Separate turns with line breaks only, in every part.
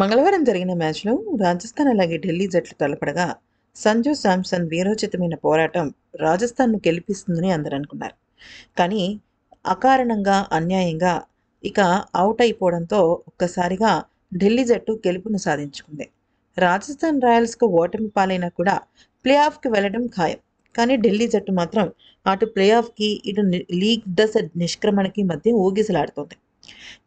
మంగళవారం జరిగిన మ్యాచ్లో రాజస్థాన్ అలాగే ఢిల్లీ జట్లు తలపడగా సంజు శాంసన్ వీరోచితమైన పోరాటం రాజస్థాన్ను గెలిపిస్తుందని అందరూ అనుకున్నారు కానీ అకారణంగా అన్యాయంగా ఇక అవుట్ అయిపోవడంతో ఒక్కసారిగా ఢిల్లీ జట్టు గెలుపును సాధించుకుంది రాజస్థాన్ రాయల్స్కు ఓటమి పాలైనా కూడా ప్లే ఆఫ్కి వెళ్ళడం ఖాయం కానీ ఢిల్లీ జట్టు మాత్రం అటు ప్లే ఆఫ్కి ఇటు లీగ్ దశ నిష్క్రమణకి మధ్య ఊగిసలాడుతోంది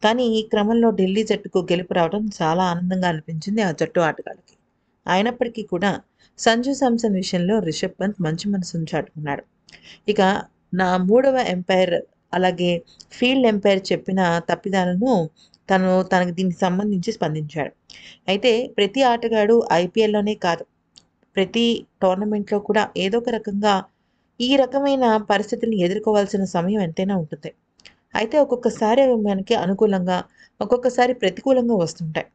కానీ ఈ క్రమంలో ఢిల్లీ జట్టుకు గెలుపు రావడం చాలా ఆనందంగా అనిపించింది ఆ జట్టు ఆటగాళ్ళకి అయినప్పటికీ కూడా సంజు శాంసన్ విషయంలో రిషబ్ పంత్ మంచి మనసును చాటుకున్నాడు ఇక నా మూడవ ఎంపైర్ అలాగే ఫీల్డ్ ఎంపైర్ చెప్పిన తప్పిదాలను తను తనకు దీనికి సంబంధించి స్పందించాడు అయితే ప్రతి ఆటగాడు ఐపీఎల్లోనే కాదు ప్రతి టోర్నమెంట్లో కూడా ఏదో ఒక రకంగా ఈ రకమైన పరిస్థితులను ఎదుర్కోవాల్సిన సమయం ఎంతైనా ఉంటుంది అయితే ఒక్కొక్కసారి అవి మనకి అనుకూలంగా ఒక్కొక్కసారి ప్రతికూలంగా వస్తుంటాయి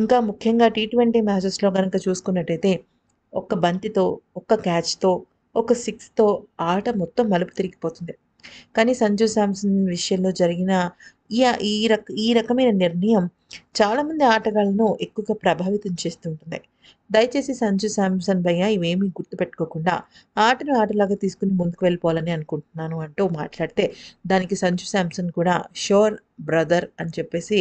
ఇంకా ముఖ్యంగా టీ ట్వంటీ మ్యాచెస్లో కనుక చూసుకున్నట్టయితే ఒక్క బంతితో ఒక్క క్యాచ్తో ఒక సిక్స్తో ఆట మొత్తం మలుపు తిరిగిపోతుంది కానీ సంజు శాంసన్ విషయంలో జరిగిన ఈ ఈ రక ఈ రకమైన నిర్ణయం చాలామంది ఆటగాళ్లను ఎక్కువగా ప్రభావితం చేస్తుంటుంది దయచేసి సంజు శాంసన్ భయ్య ఇవేమీ గుర్తుపెట్టుకోకుండా ఆటను ఆటలాగా తీసుకుని ముందుకు వెళ్ళిపోవాలని అనుకుంటున్నాను అంటూ మాట్లాడితే దానికి సంజు శాంసన్ కూడా షోర్ బ్రదర్ అని చెప్పేసి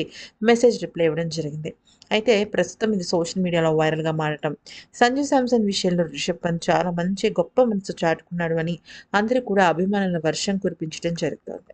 మెసేజ్ రిప్లై ఇవ్వడం జరిగింది అయితే ప్రస్తుతం ఇది సోషల్ మీడియాలో వైరల్గా మారటం సంజు శాంసన్ విషయంలో రిషబ్ పంత్ చాలా మంచి గొప్ప మనసు చాటుకున్నాడు అని అందరూ కూడా అభిమానుల వర్షం కురిపించడం జరుగుతుంది